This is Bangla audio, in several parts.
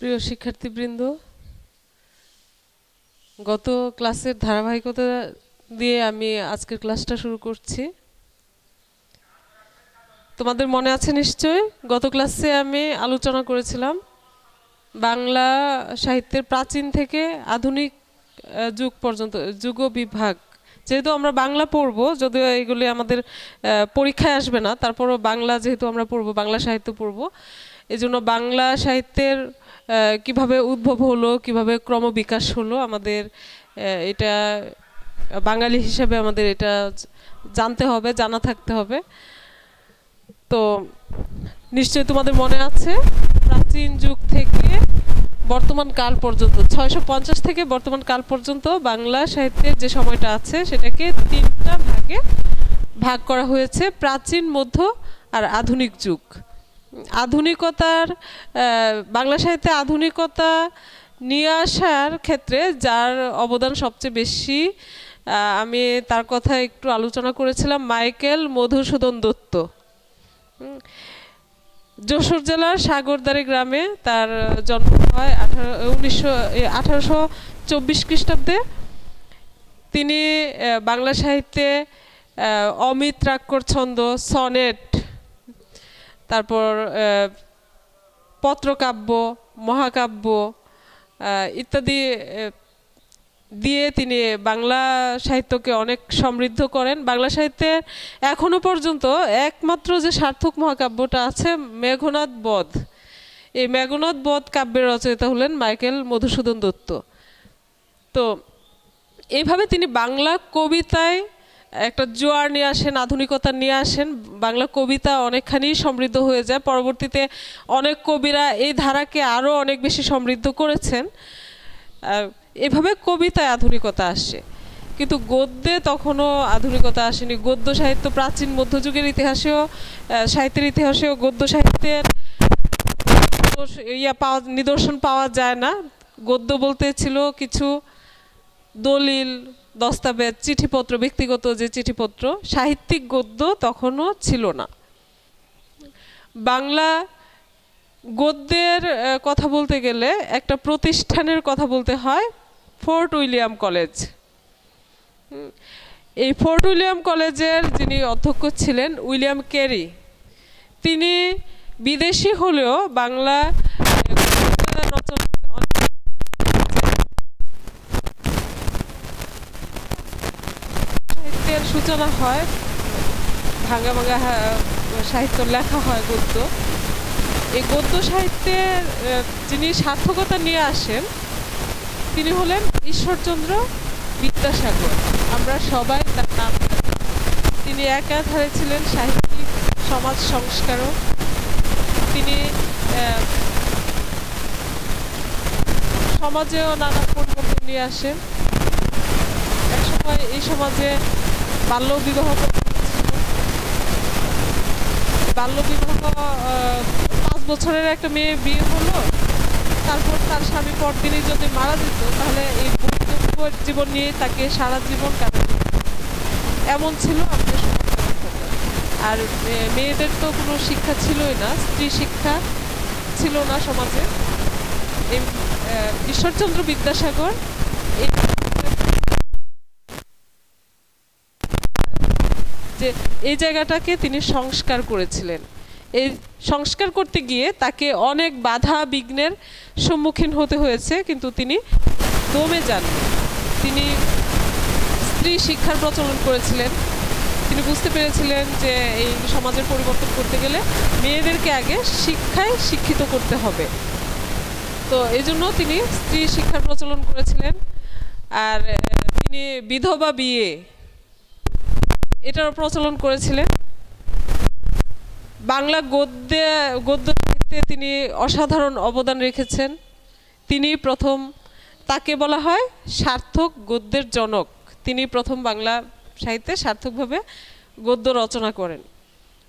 প্রিয় শিক্ষার্থীবৃন্দ গত ক্লাসের ধারাবাহিকতা দিয়ে আমি আজকের ক্লাসটা শুরু করছি তোমাদের মনে আছে নিশ্চয় গত ক্লাসে আমি আলোচনা করেছিলাম বাংলা সাহিত্যের প্রাচীন থেকে আধুনিক যুগ পর্যন্ত যুগ বিভাগ যেহেতু আমরা বাংলা পড়ব যদিও এগুলি আমাদের পরীক্ষায় আসবে না তারপরও বাংলা যেহেতু আমরা পড়ব বাংলা সাহিত্য পড়ব এজন্য বাংলা সাহিত্যের কিভাবে উদ্ভব হলো কিভাবে ক্রমবিকাশ হলো আমাদের এটা বাঙালি হিসেবে আমাদের এটা জানতে হবে জানা থাকতে হবে তো নিশ্চয়ই তোমাদের মনে আছে প্রাচীন যুগ থেকে বর্তমান কাল পর্যন্ত ছয়শো পঞ্চাশ থেকে বর্তমান কাল পর্যন্ত বাংলা সাহিত্যের যে সময়টা আছে সেটাকে তিনটা ভাগে ভাগ করা হয়েছে প্রাচীন মধ্য আর আধুনিক যুগ আধুনিকতার বাংলা সাহিত্যে আধুনিকতা নিয়ে আসার ক্ষেত্রে যার অবদান সবচেয়ে বেশি আমি তার কথা একটু আলোচনা করেছিলাম মাইকেল মধুসূদন দত্ত যশোর জেলার সাগরদারি গ্রামে তার জন্ম হয় আঠারো উনিশশো আঠারোশো চব্বিশ খ্রিস্টাব্দে তিনি বাংলা সাহিত্যে অমিত রাক্ষর ছন্দ সনেট তারপর পত্রকাব্য মহাকাব্য ইত্যাদি দিয়ে তিনি বাংলা সাহিত্যকে অনেক সমৃদ্ধ করেন বাংলা সাহিত্যের এখনও পর্যন্ত একমাত্র যে সার্থক মহাকাব্যটা আছে মেঘনাথ বধ এই মেঘনাথ বধ কাব্যের রচয়িতা হলেন মাইকেল মধুসূদন দত্ত তো এইভাবে তিনি বাংলা কবিতায় একটা জোয়ার নিয়ে আসেন আধুনিকতা নিয়ে আসেন বাংলা কবিতা অনেকখানি সমৃদ্ধ হয়ে যায় পরবর্তীতে অনেক কবিরা এই ধারাকে আরও অনেক বেশি সমৃদ্ধ করেছেন এভাবে কবিতায় আধুনিকতা আসে কিন্তু গদ্যে তখনও আধুনিকতা আসেনি গদ্য সাহিত্য প্রাচীন মধ্যযুগের ইতিহাসেও সাহিত্যের ইতিহাসেও গদ্য সাহিত্যের ইয়া পাওয়া নিদর্শন পাওয়া যায় না গদ্য বলতে ছিল কিছু দলিল দস্তাবেজ চিঠিপত্র ব্যক্তিগত যে চিঠিপত্র সাহিত্যিক গদ্য তখনও ছিল না বাংলা গদ্যের কথা বলতে গেলে একটা প্রতিষ্ঠানের কথা বলতে হয় ফোর্ট উইলিয়াম কলেজ এই ফোর্ট উইলিয়াম কলেজের যিনি অধ্যক্ষ ছিলেন উইলিয়াম কেরি তিনি বিদেশি হলেও বাংলা রচনা সাহিত্যের সূচনা হয় ভাঙা ভাঙা হ্যাঁ, সাহিত্য লেখা হয় গদ্য এই গদ্য সাহিত্যের যিনি সার্থকতা নিয়ে আসেন তিনি হলেন ঈশ্বরচন্দ্র বিদ্যাসাগর আমরা সবাই তার নাম তিনি একাধারে ছিলেন সাহিত্যিক সমাজ সংস্কারক তিনি সমাজেও নানা পরিবর্তন নিয়ে আসেন এক সময় এই সমাজে বাল্য বিবাহ বাল্য বিবাহ পাঁচ বছরের একটা মেয়ে বিয়ে হলো তারপর তার স্বামী পরদিনই যদি মারা যেত তাহলে এই জীবন নিয়ে তাকে সারা জীবন কাটাতে এমন ছিল আমাদের আর মেয়েদের তো কোনো শিক্ষা ছিলই না স্ত্রী শিক্ষা ছিল না সমাজে ঈশ্বরচন্দ্র বিদ্যাসাগর এই যে এই জায়গাটাকে তিনি সংস্কার করেছিলেন এই সংস্কার করতে গিয়ে তাকে অনেক বাধা বিঘ্নের সম্মুখীন হতে হয়েছে কিন্তু তিনি দমে যান তিনি স্ত্রী শিক্ষার প্রচলন করেছিলেন তিনি বুঝতে পেরেছিলেন যে এই সমাজের পরিবর্তন করতে গেলে মেয়েদেরকে আগে শিক্ষায় শিক্ষিত করতে হবে তো এই জন্য তিনি স্ত্রী শিক্ষার প্রচলন করেছিলেন আর তিনি বিধবা বিয়ে এটার প্রচলন করেছিলেন বাংলা গদ্যে গদ্য সাহিত্যে তিনি অসাধারণ অবদান রেখেছেন তিনি প্রথম তাকে বলা হয় সার্থক গদ্যের জনক তিনি প্রথম বাংলা সাহিত্যে সার্থকভাবে গদ্য রচনা করেন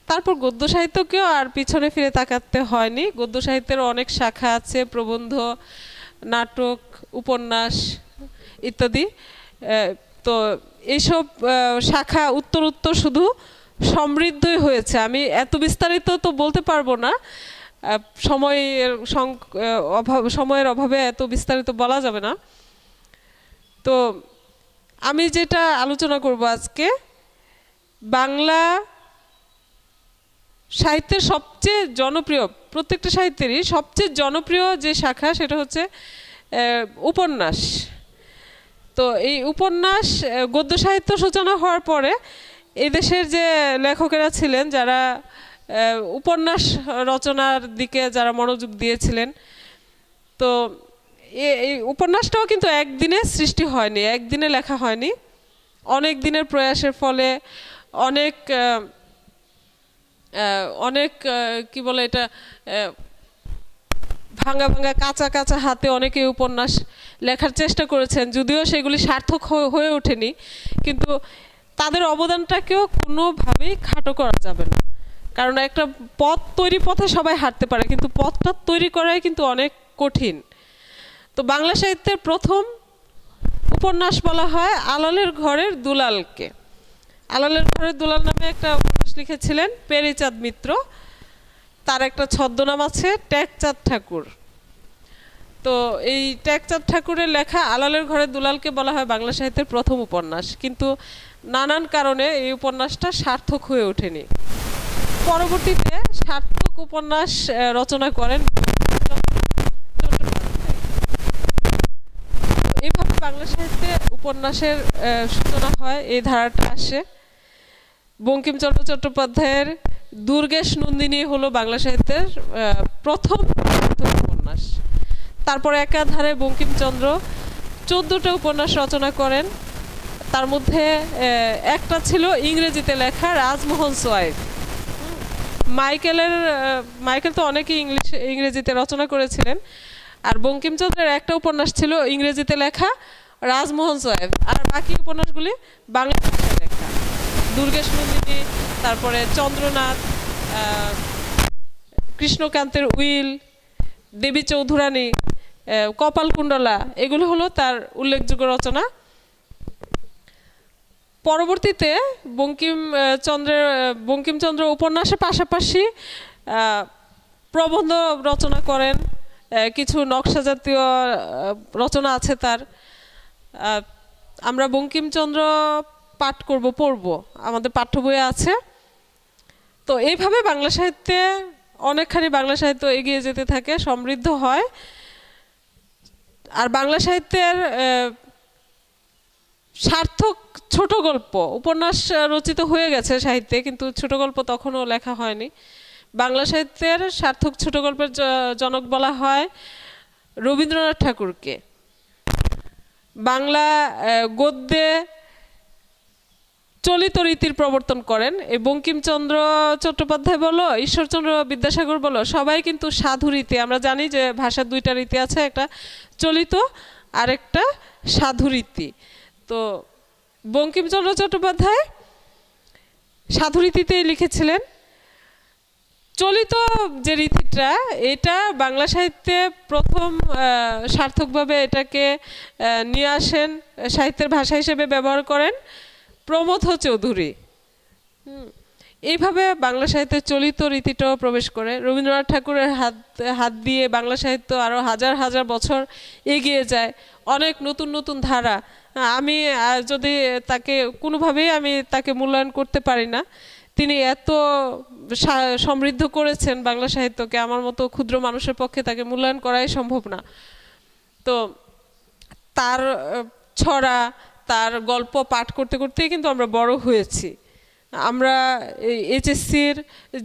তারপর গদ্য সাহিত্যকেও আর পিছনে ফিরে তাকাতে হয়নি গদ্য সাহিত্যের অনেক শাখা আছে প্রবন্ধ নাটক উপন্যাস ইত্যাদি তো এসব শাখা উত্তর উত্তর শুধু সমৃদ্ধই হয়েছে আমি এত বিস্তারিত তো বলতে পারবো না সময়ের অভাব সময়ের অভাবে এত বিস্তারিত বলা যাবে না তো আমি যেটা আলোচনা করব আজকে বাংলা সাহিত্যের সবচেয়ে জনপ্রিয় প্রত্যেকটা সাহিত্যেরই সবচেয়ে জনপ্রিয় যে শাখা সেটা হচ্ছে উপন্যাস তো এই উপন্যাস গদ্য সাহিত্য সূচনা হওয়ার পরে এদেশের যে লেখকেরা ছিলেন যারা উপন্যাস রচনার দিকে যারা মনোযোগ দিয়েছিলেন তো এই উপন্যাসটাও কিন্তু একদিনে সৃষ্টি হয়নি একদিনে লেখা হয়নি অনেক দিনের প্রয়াসের ফলে অনেক অনেক কি বলে এটা ভাঙা ভাঙা কাঁচা কাঁচা হাতে অনেকে উপন্যাস লেখার চেষ্টা করেছেন যদিও সেগুলি সার্থক হয়ে ওঠেনি কিন্তু তাদের অবদানটাকেও কোনোভাবেই খাটো করা যাবে না কারণ একটা পথ তৈরি পথে সবাই হাঁটতে পারে কিন্তু পথটা তৈরি করাই কিন্তু অনেক কঠিন তো বাংলা সাহিত্যের প্রথম উপন্যাস বলা হয় আলালের ঘরের দুলালকে আলালের ঘরের দুলাল নামে একটা উপন্যাস লিখেছিলেন পেরিচাঁদ মিত্র তার একটা ছদ্মনাম আছে ট্যাকচাঁদ ঠাকুর তো এই ট্যাকচাঁদ ঠাকুরের লেখা আলালের ঘরে দুলালকে বলা হয় বাংলা সাহিত্যের প্রথম উপন্যাস কিন্তু নানান কারণে এই উপন্যাসটা সার্থক হয়ে ওঠেনি পরবর্তীতে সার্থক উপন্যাস রচনা করেন এইভাবে বাংলা সাহিত্যে উপন্যাসের সূচনা হয় এই ধারাটা আসে বঙ্কিমচন্দ্র চট্টোপাধ্যায়ের দুর্গেশ নন্দিনী হলো বাংলা সাহিত্যের প্রথম উপন্যাস তারপরে একাধারে বঙ্কিমচন্দ্র চোদ্দোটা উপন্যাস রচনা করেন তার মধ্যে একটা ছিল ইংরেজিতে লেখা রাজমোহন সোয়াইফ মাইকেলের মাইকেল তো অনেকে ইংলিশ ইংরেজিতে রচনা করেছিলেন আর বঙ্কিমচন্দ্রের একটা উপন্যাস ছিল ইংরেজিতে লেখা রাজমোহন সোয়েব আর বাকি উপন্যাসগুলি বাংলা ভাষায় লেখা দুর্গেশ নন্দিনী তারপরে চন্দ্রনাথ কৃষ্ণকান্তের উইল দেবী চৌধুরানী কপালকুণ্ডলা এগুলো হলো তার উল্লেখযোগ্য রচনা পরবর্তীতে বঙ্কিমচন্দ্রের বঙ্কিমচন্দ্র উপন্যাসের পাশাপাশি প্রবন্ধ রচনা করেন কিছু নকশা জাতীয় রচনা আছে তার আমরা বঙ্কিমচন্দ্র পাঠ করব পড়ব আমাদের পাঠ্য বইয়ে আছে তো এইভাবে বাংলা সাহিত্যে অনেকখানি বাংলা সাহিত্য এগিয়ে যেতে থাকে সমৃদ্ধ হয় আর বাংলা সাহিত্যের সার্থক ছোট গল্প উপন্যাস রচিত হয়ে গেছে সাহিত্যে কিন্তু ছোট গল্প তখনও লেখা হয়নি বাংলা সাহিত্যের সার্থক ছোট গল্পের জনক বলা হয় রবীন্দ্রনাথ ঠাকুরকে বাংলা গদ্যে চলিত রীতির প্রবর্তন করেন এই বঙ্কিমচন্দ্র চট্টোপাধ্যায় বলো ঈশ্বরচন্দ্র বিদ্যাসাগর বলো সবাই কিন্তু সাধু রীতি আমরা জানি যে ভাষার দুইটা রীতি আছে একটা চলিত আর একটা সাধু রীতি তো বঙ্কিমচন্দ্র চট্টোপাধ্যায় সাধু রীতিতেই লিখেছিলেন চলিত যে রীতিটা এটা বাংলা সাহিত্যে প্রথম সার্থকভাবে এটাকে নিয়ে আসেন সাহিত্যের ভাষা হিসেবে ব্যবহার করেন প্রমথ চৌধুরী এইভাবে বাংলা সাহিত্যের চলিত রীতিটাও প্রবেশ করে রবীন্দ্রনাথ ঠাকুরের হাত হাত দিয়ে বাংলা সাহিত্য আরও হাজার হাজার বছর এগিয়ে যায় অনেক নতুন নতুন ধারা আমি যদি তাকে কোনোভাবেই আমি তাকে মূল্যায়ন করতে পারি না তিনি এত সমৃদ্ধ করেছেন বাংলা সাহিত্যকে আমার মতো ক্ষুদ্র মানুষের পক্ষে তাকে মূল্যায়ন করাই সম্ভব না তো তার ছড়া তার গল্প পাঠ করতে করতেই কিন্তু আমরা বড় হয়েছি আমরা এইচএসসির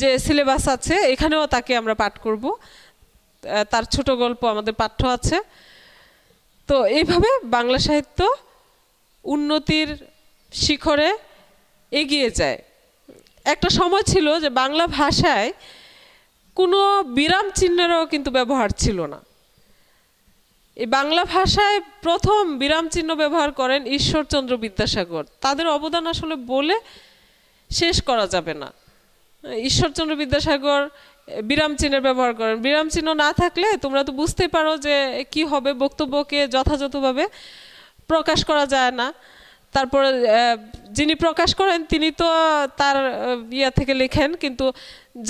যে সিলেবাস আছে এখানেও তাকে আমরা পাঠ করব তার ছোট গল্প আমাদের পাঠ্য আছে তো এইভাবে বাংলা সাহিত্য উন্নতির শিখরে এগিয়ে যায় একটা সময় ছিল যে বাংলা ভাষায় কোনো বিরাম চিহ্নেরও কিন্তু ব্যবহার ছিল না এই বাংলা ভাষায় প্রথম বিরাম চিহ্ন ব্যবহার করেন ঈশ্বরচন্দ্র বিদ্যাসাগর তাদের অবদান আসলে বলে শেষ করা যাবে না ঈশ্বরচন্দ্র বিদ্যাসাগর বিরাম চিহ্নের ব্যবহার করেন বিরাম চিহ্ন না থাকলে তোমরা তো বুঝতে পারো যে কি হবে বক্তব্যকে যথাযথভাবে প্রকাশ করা যায় না তারপরে যিনি প্রকাশ করেন তিনি তো তার ইয়া থেকে লেখেন কিন্তু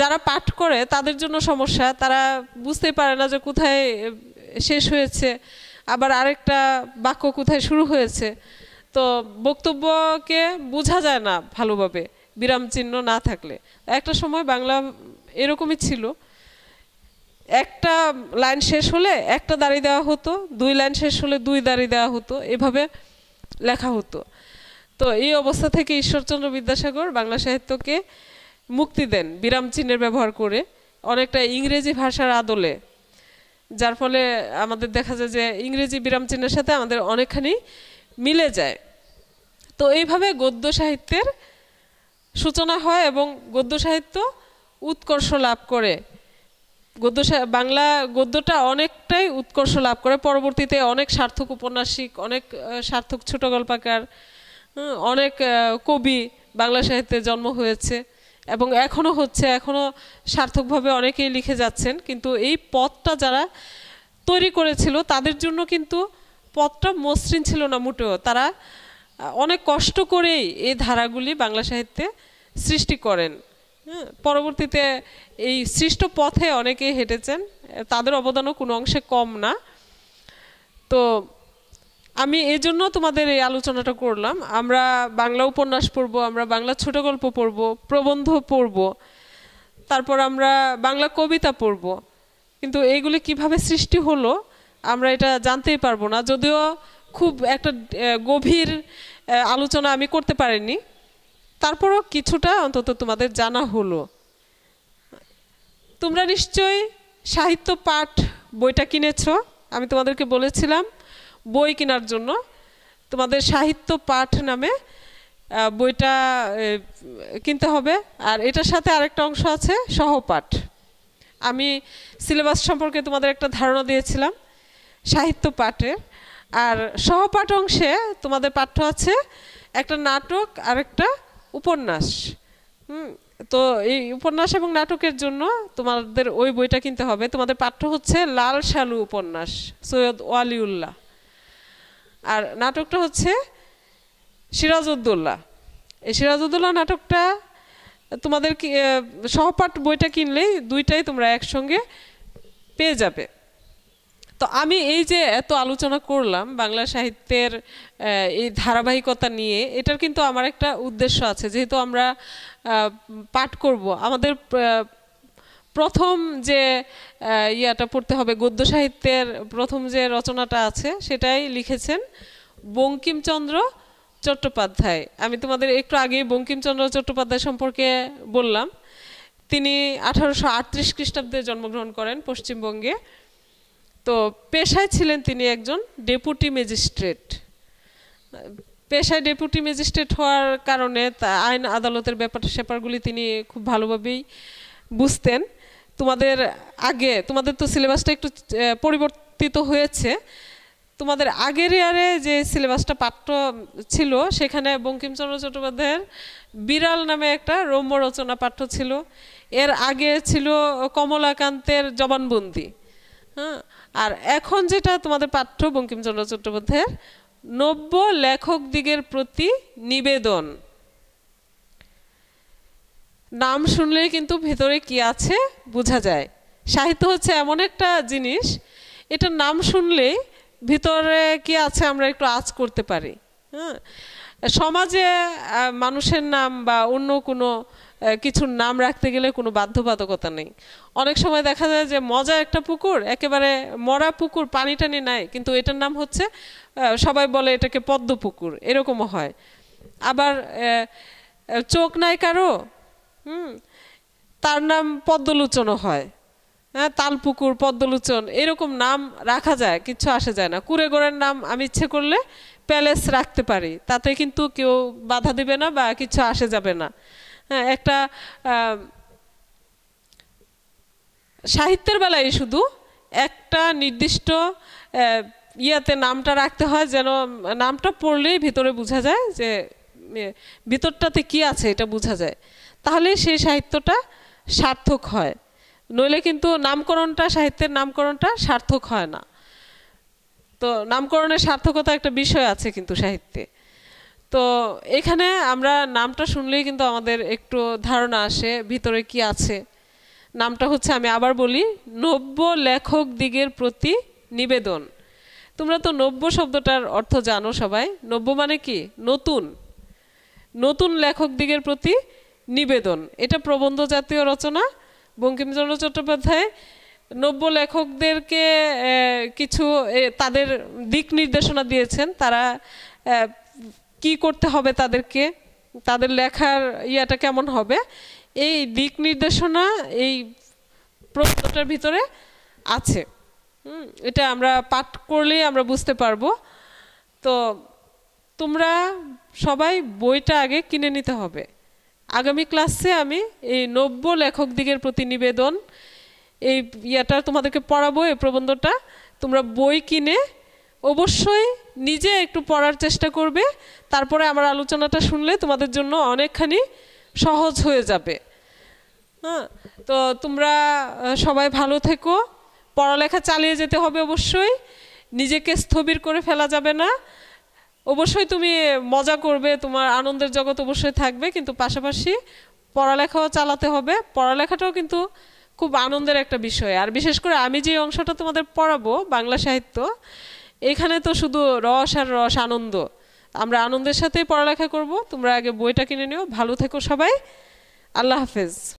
যারা পাঠ করে তাদের জন্য সমস্যা তারা বুঝতে পারে না যে কোথায় শেষ হয়েছে আবার আরেকটা বাক্য কোথায় শুরু হয়েছে তো বক্তব্যকে বোঝা যায় না ভালোভাবে বিরাম চিহ্ন না থাকলে একটা সময় বাংলা এরকমই ছিল একটা লাইন শেষ হলে একটা দাঁড়িয়ে দেওয়া হতো দুই লাইন শেষ হলে দুই দাঁড়িয়ে দেওয়া হতো এভাবে লেখা হতো তো এই অবস্থা থেকে ঈশ্বরচন্দ্র বিদ্যাসাগর বাংলা সাহিত্যকে মুক্তি দেন বিরাম চিহ্নের ব্যবহার করে অনেকটা ইংরেজি ভাষার আদলে যার ফলে আমাদের দেখা যায় যে ইংরেজি বিরাম চিহ্নের সাথে আমাদের অনেকখানি মিলে যায় তো এইভাবে গদ্য সাহিত্যের সূচনা হয় এবং গদ্য সাহিত্য উৎকর্ষ লাভ করে গদ্য বাংলা গদ্যটা অনেকটাই উৎকর্ষ লাভ করে পরবর্তীতে অনেক সার্থক উপন্যাসিক অনেক সার্থক ছোট গল্পাকার অনেক কবি বাংলা সাহিত্যে জন্ম হয়েছে এবং এখনও হচ্ছে এখনও সার্থকভাবে অনেকেই লিখে যাচ্ছেন কিন্তু এই পথটা যারা তৈরি করেছিল তাদের জন্য কিন্তু পথটা মসৃণ ছিল না মোটেও তারা অনেক কষ্ট করেই এই ধারাগুলি বাংলা সাহিত্যে সৃষ্টি করেন হ্যাঁ, পরবর্তীতে এই সৃষ্ট পথে অনেকেই হেঁটেছেন তাদের অবদানও কোনো অংশে কম না তো আমি এই জন্য তোমাদের এই আলোচনাটা করলাম আমরা বাংলা উপন্যাস পড়ব আমরা বাংলা ছোট গল্প পড়ব প্রবন্ধ পড়ব তারপর আমরা বাংলা কবিতা পড়ব কিন্তু এইগুলি কিভাবে সৃষ্টি হলো আমরা এটা জানতেই পারবো না যদিও খুব একটা গভীর আলোচনা আমি করতে পারিনি তারপরও কিছুটা অন্তত তোমাদের জানা হলো তোমরা নিশ্চয়ই সাহিত্য পাঠ বইটা কিনেছ আমি তোমাদেরকে বলেছিলাম বই কেনার জন্য তোমাদের সাহিত্য পাঠ নামে বইটা কিনতে হবে আর এটার সাথে আরেকটা অংশ আছে সহপাঠ আমি সিলেবাস সম্পর্কে তোমাদের একটা ধারণা দিয়েছিলাম সাহিত্য পাঠের আর সহপাঠ অংশে তোমাদের পাঠ্য আছে একটা নাটক আর একটা উপন্যাস তো এই উপন্যাস এবং নাটকের জন্য তোমাদের ওই বইটা কিনতে হবে তোমাদের পাঠ্য হচ্ছে লাল শালু উপন্যাস সৈয়দ ওয়ালিউল্লাহ আর নাটকটা হচ্ছে সিরাজউদ্দৌলা এই সিরাজউদ্দৌলা নাটকটা তোমাদের সহপাঠ বইটা কিনলেই দুইটাই তোমরা একসঙ্গে পেয়ে যাবে তো আমি এই যে এত আলোচনা করলাম বাংলা সাহিত্যের এই ধারাবাহিকতা নিয়ে এটার কিন্তু আমার একটা উদ্দেশ্য আছে যেহেতু আমরা পাঠ করব আমাদের প্রথম যে ইয়াটা পড়তে হবে গদ্য সাহিত্যের প্রথম যে রচনাটা আছে সেটাই লিখেছেন বঙ্কিমচন্দ্র চট্টোপাধ্যায় আমি তোমাদের একটু আগে বঙ্কিমচন্দ্র চট্টোপাধ্যায় সম্পর্কে বললাম তিনি আঠারোশো আটত্রিশ খ্রিস্টাব্দে জন্মগ্রহণ করেন পশ্চিমবঙ্গে তো পেশায় ছিলেন তিনি একজন ডেপুটি ম্যাজিস্ট্রেট পেশায় ডেপুটি ম্যাজিস্ট্রেট হওয়ার কারণে আইন আদালতের ব্যাপার স্যাপারগুলি তিনি খুব ভালোভাবেই বুঝতেন তোমাদের আগে তোমাদের তো সিলেবাসটা একটু পরিবর্তিত হয়েছে তোমাদের আগের ইয়ারে যে সিলেবাসটা পাঠ্য ছিল সেখানে বঙ্কিমচন্দ্র চট্টোপাধ্যায়ের বিড়াল নামে একটা রম্য রচনা পাঠ্য ছিল এর আগে ছিল কমলাকান্তের জবানবন্দি হ্যাঁ আর এখন যেটা তোমাদের পাঠ্য বঙ্কিমচন্দ্র চট্টোপাধ্যায়ের নব্য লেখকদিগের প্রতি নিবেদন নাম শুনলে কিন্তু ভেতরে কি আছে বোঝা যায় সাহিত্য হচ্ছে এমন একটা জিনিস এটা নাম শুনলে ভিতরে কি আছে আমরা একটু আজ করতে পারি হ্যাঁ সমাজে মানুষের নাম বা অন্য কোনো কিছুর নাম রাখতে গেলে কোনো বাধ্যবাধকতা নেই অনেক সময় দেখা যায় যে মজা একটা পুকুর একেবারে মরা পুকুর পানি টানি নাই কিন্তু এটার নাম হচ্ছে সবাই বলে এটাকে পদ্ম পুকুর এরকমও হয় আবার চোখ নাই কারো হুম তার নাম পদ্মলোচনও হয় হ্যাঁ তালপুকুর পদ্মলোচন এরকম নাম রাখা যায় কিছু আসে যায় না কুড়েগোড়ের নাম আমি ইচ্ছে করলে প্যালেস রাখতে পারি তাতে কিন্তু কেউ বাধা দেবে না বা কিছু আসে যাবে না হ্যাঁ একটা সাহিত্যের বেলায় শুধু একটা নির্দিষ্ট ইয়াতে নামটা রাখতে হয় যেন নামটা পড়লেই ভিতরে বোঝা যায় যে ভিতরটাতে কি আছে এটা বোঝা যায় তাহলে সেই সাহিত্যটা সার্থক হয় নইলে কিন্তু নামকরণটা সাহিত্যের নামকরণটা সার্থক হয় না তো নামকরণের সার্থকতা একটা বিষয় আছে কিন্তু সাহিত্যে তো এখানে আমরা নামটা শুনলেই কিন্তু আমাদের একটু ধারণা আসে ভিতরে কি আছে নামটা হচ্ছে আমি আবার বলি নব্য লেখক দিগের প্রতি নিবেদন তোমরা তো নব্য শব্দটার অর্থ জানো সবাই নব্য মানে কি নতুন নতুন লেখক দিগের প্রতি নিবেদন এটা প্রবন্ধ জাতীয় রচনা বঙ্কিমচন্দ্র চট্টোপাধ্যায় নব্য লেখকদেরকে কিছু তাদের দিক নির্দেশনা দিয়েছেন তারা কি করতে হবে তাদেরকে তাদের লেখার ইয়াটা কেমন হবে এই দিক নির্দেশনা এই প্রশ্নটার ভিতরে আছে এটা আমরা পাঠ করলেই আমরা বুঝতে পারবো তো তোমরা সবাই বইটা আগে কিনে নিতে হবে আগামী ক্লাসে আমি এই নব্য লেখকদিগের প্রতি নিবেদন এই ইয়াটা তোমাদেরকে পড়াবো এই প্রবন্ধটা তোমরা বই কিনে অবশ্যই নিজে একটু পড়ার চেষ্টা করবে তারপরে আমার আলোচনাটা শুনলে তোমাদের জন্য অনেকখানি সহজ হয়ে যাবে হ্যাঁ তো তোমরা সবাই ভালো থেকো পড়ালেখা চালিয়ে যেতে হবে অবশ্যই নিজেকে স্থবির করে ফেলা যাবে না অবশ্যই তুমি মজা করবে তোমার আনন্দের জগৎ অবশ্যই থাকবে কিন্তু পাশাপাশি পড়ালেখাও চালাতে হবে পড়ালেখাটাও কিন্তু খুব আনন্দের একটা বিষয় আর বিশেষ করে আমি যে অংশটা তোমাদের পড়াবো বাংলা সাহিত্য এখানে তো শুধু রস আর রস আনন্দ আমরা আনন্দের সাথে পড়ালেখা করব তোমরা আগে বইটা কিনে নিও ভালো থেকো সবাই আল্লাহ হাফেজ